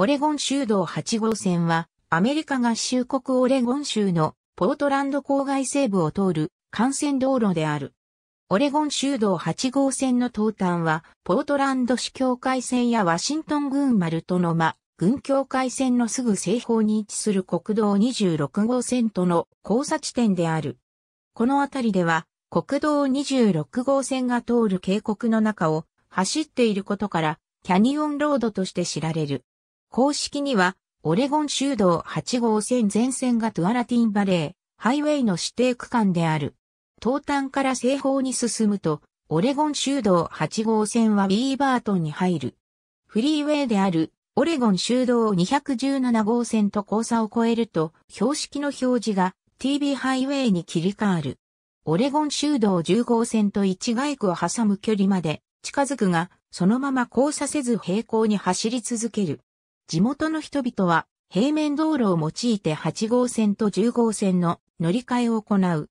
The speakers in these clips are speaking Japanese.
オレゴン州道8号線は、アメリカ合衆国オレゴン州のポートランド郊外西部を通る幹線道路である。オレゴン州道8号線の東端は、ポートランド市境界線やワシントン郡丸との間、郡境界線のすぐ西方に位置する国道26号線との交差地点である。この辺りでは、国道26号線が通る渓谷の中を走っていることから、キャニオンロードとして知られる。公式には、オレゴン州道8号線全線がトゥアラティンバレー、ハイウェイの指定区間である。東端から西方に進むと、オレゴン州道8号線はビーバートンに入る。フリーウェイであるオレゴン州道217号線と交差を越えると、標識の表示が TB ハイウェイに切り替わる。オレゴン州道10号線と一街区を挟む距離まで近づくが、そのまま交差せず平行に走り続ける。地元の人々は平面道路を用いて8号線と10号線の乗り換えを行う。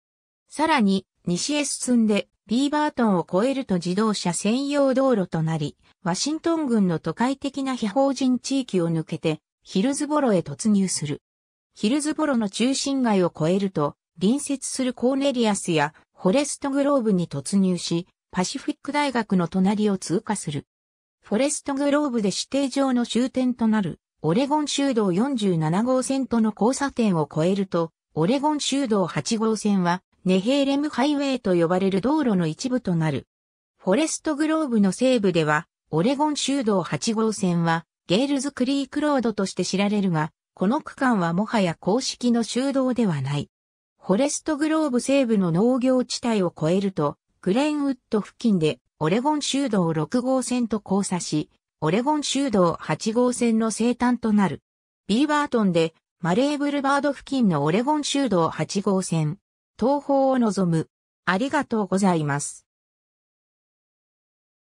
さらに、西へ進んで、ビーバートンを越えると自動車専用道路となり、ワシントン軍の都会的な非法人地域を抜けて、ヒルズボロへ突入する。ヒルズボロの中心街を越えると、隣接するコーネリアスやフォレストグローブに突入し、パシフィック大学の隣を通過する。フォレストグローブで指定上の終点となる、オレゴン州道47号線との交差点を越えると、オレゴン州道8号線は、ネヘーレムハイウェイと呼ばれる道路の一部となる。フォレストグローブの西部では、オレゴン州道8号線は、ゲールズクリークロードとして知られるが、この区間はもはや公式の州道ではない。フォレストグローブ西部の農業地帯を越えると、グレーンウッド付近でオレゴン州道6号線と交差し、オレゴン州道8号線の生誕となる。ビーバートンで、マレーブルバード付近のオレゴン州道8号線、東方を望む。ありがとうございます。